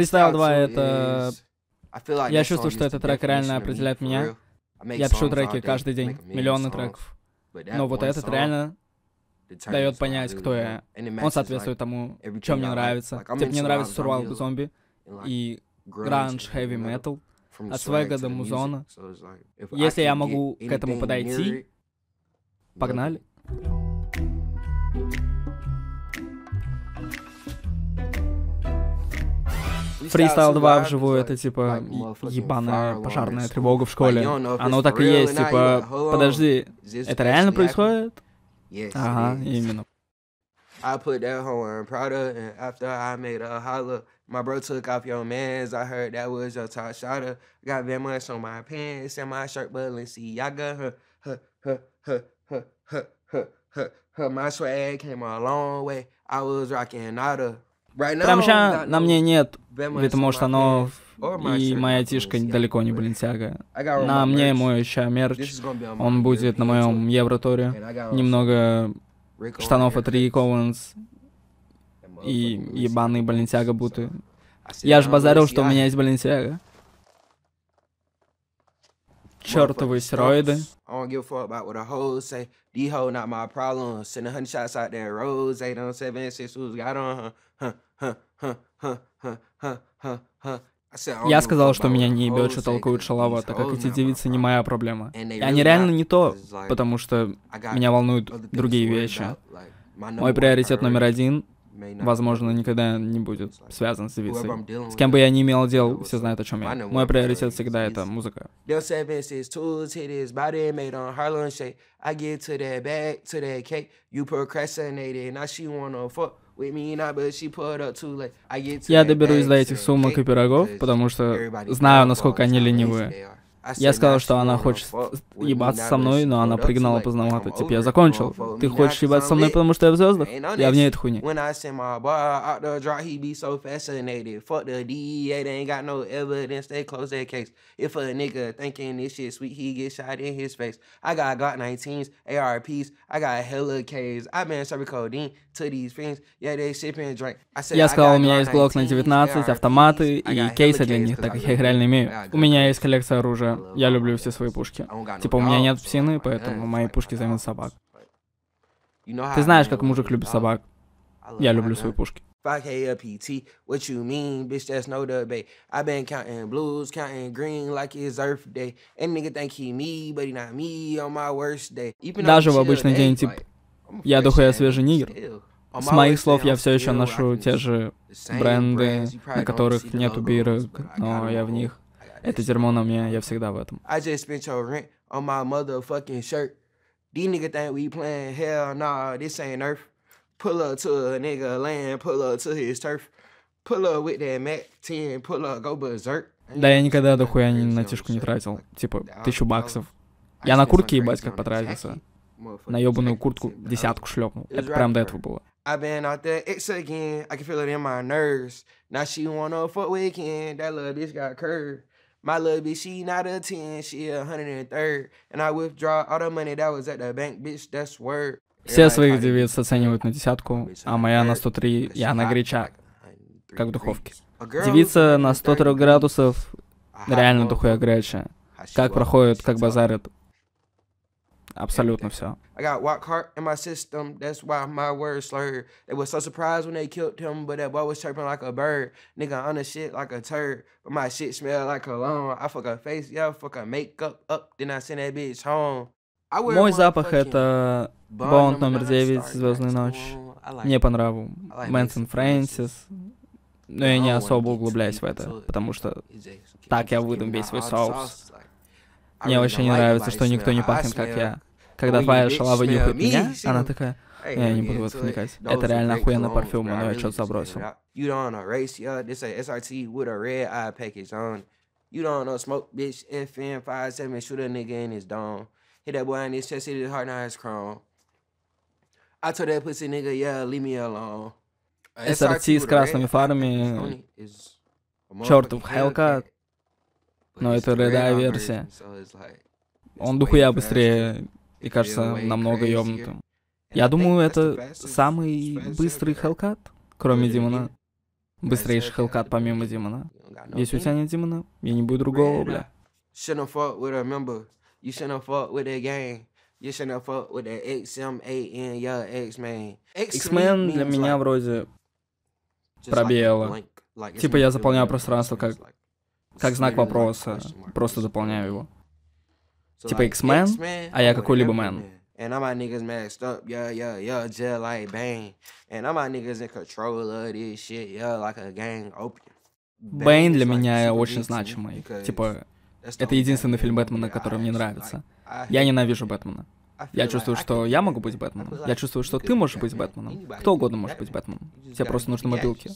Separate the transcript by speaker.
Speaker 1: Freestyle 2 это... Я чувствую, что этот трек реально определяет меня. Я пишу треки каждый день, миллионы треков. Но вот этот реально
Speaker 2: дает понять, кто я. Он соответствует тому, что мне нравится. Типа мне нравится survival Zombie и гранж,
Speaker 1: heavy metal, от свега до музона. Если я могу к этому подойти, погнали. thank you Фристайл 2 вживую это типа ебаная пожарная тревога в школе. Оно так и есть, типа, подожди, это реально происходит? Ага, именно.
Speaker 2: I put that hoe on Prada, and after I made a holler, my bro took off your mans. I heard that was your top shotter. Got that much on my pants and my shirt, Balenciaga. Huh, huh, huh, huh, huh, huh, huh, huh, huh. My swag came a long way. I was rocking out of. Прям сейчас на мне нет, потому что оно и
Speaker 1: моя тишка далеко не Баленсиага. На мне мой еще мерч, он будет на моем Евроторе. Немного штанов от Рик Оуэнс и ебаные Баленсиага буты.
Speaker 2: Я же базарил, что у
Speaker 1: меня есть Баленсиага чертовы стероиды.
Speaker 2: Я сказал, что меня не ебет, что толкует шалава, так как эти
Speaker 1: девицы не моя проблема. И они реально не то, потому что меня волнуют другие вещи. Мой приоритет номер один — возможно, никогда не будет связан с девицей. С кем бы я ни имел дел, все знают, о чем я. Мой приоритет всегда — это музыка. Я
Speaker 2: доберусь до этих
Speaker 1: сумок и пирогов, потому что знаю, насколько они ленивые. А я сказал, что она хочет
Speaker 2: ебаться со мной, но она пригнала поздновато. Типа, я закончил. Ты хочешь ебаться со мной, потому что я в звездах? Я в ней этой хуйню. Я сказал, у меня есть Glock на 19,
Speaker 1: автоматы и кейсы для них, так как я их реально имею. У меня есть коллекция оружия я люблю все свои пушки. Типа, у меня нет псины, поэтому мои пушки займут собак.
Speaker 2: Ты знаешь,
Speaker 1: как мужик любит собак. Я люблю свои пушки.
Speaker 2: Даже в обычный день, типа,
Speaker 1: я духу я свежий нигер. С моих слов я все еще ношу те же бренды, на которых нету бирок, но я в них. Это зермо на мне, я всегда в этом.
Speaker 2: I just spent your rent on my motherfucking shirt. These niggas think we playing hell, nah, this ain't earth. Pull up to a nigga land, pull up to his turf. Pull up with that Mac 10, pull up, go berserk.
Speaker 1: Да я никогда дохуя на тишку не тратил. Типа, тысячу баксов. Я на куртке, ебать, как потратился. На ебаную куртку десятку шлепнул. Это прям до этого было.
Speaker 2: I've been out there, it's again. I can feel it in my nerves. Now she wanna fuck weekend. That little bitch got curved. My little bitch, she not a 10, she a 103rd. And I withdraw all the money that was at the bank, bitch, that's word. Все
Speaker 1: своих девиц оценивают на десятку, а моя на 103, Я она горяча, как в духовке. Девица на 103 градусов а реально духуя горячая. Как проходит, как базарит, Абсолютно все.
Speaker 2: I got Watt Hart in my system. That's why my words slurred. They were so surprised when they killed him, but that boy was chirping like a bird. Nigga on the shit like a turd, but my shit smell like cologne. I fuck her face, yeah, fuck her makeup up, then I send that bitch home. Мой запах — это Бонд
Speaker 1: номер 9, Звездная ночь. Мне по нраву. Мэнсон Фрэнсис. Но я не особо углубляюсь в это, потому что так я выдам весь свой соус. Мне очень нравится, что никто не пахнет, как я. Когда твоя шалава нюхает меня, она такая... Я не буду в это вникать. Это реально охуенный парфюм, но я что-то забросил.
Speaker 2: You don't know smoke, bitch. FN 57, shoot a nigga in his dome. Hit that boy in his chest, hit his heart, now his chrome. I told that pussy nigga, yeah, leave me alone. SRT с красными фарами, чертов
Speaker 1: Hellcat, но это рядовая версия. Он духуя быстрее и кажется намного ёбнутым. Я думаю, это самый быстрый Хелкат, кроме Димона. Быстрейший Хелкат помимо Димона. Если у тебя нет Димона, я не буду другого, бля.
Speaker 2: X-Men для
Speaker 1: меня вроде пробела. Типа я заполняю пространство как как знак вопроса, просто заполняю его.
Speaker 2: Типа X-Men, а я какой-либо мэн. And Бэйн для меня
Speaker 1: очень значимый. Типа, это единственный фильм Бэтмена, который мне нравится. Я ненавижу Бэтмена. Я чувствую, что я могу быть Бэтменом. Я чувствую, что ты можешь быть Бэтменом. Кто угодно может быть Бэтменом. Тебе просто нужны мобилки.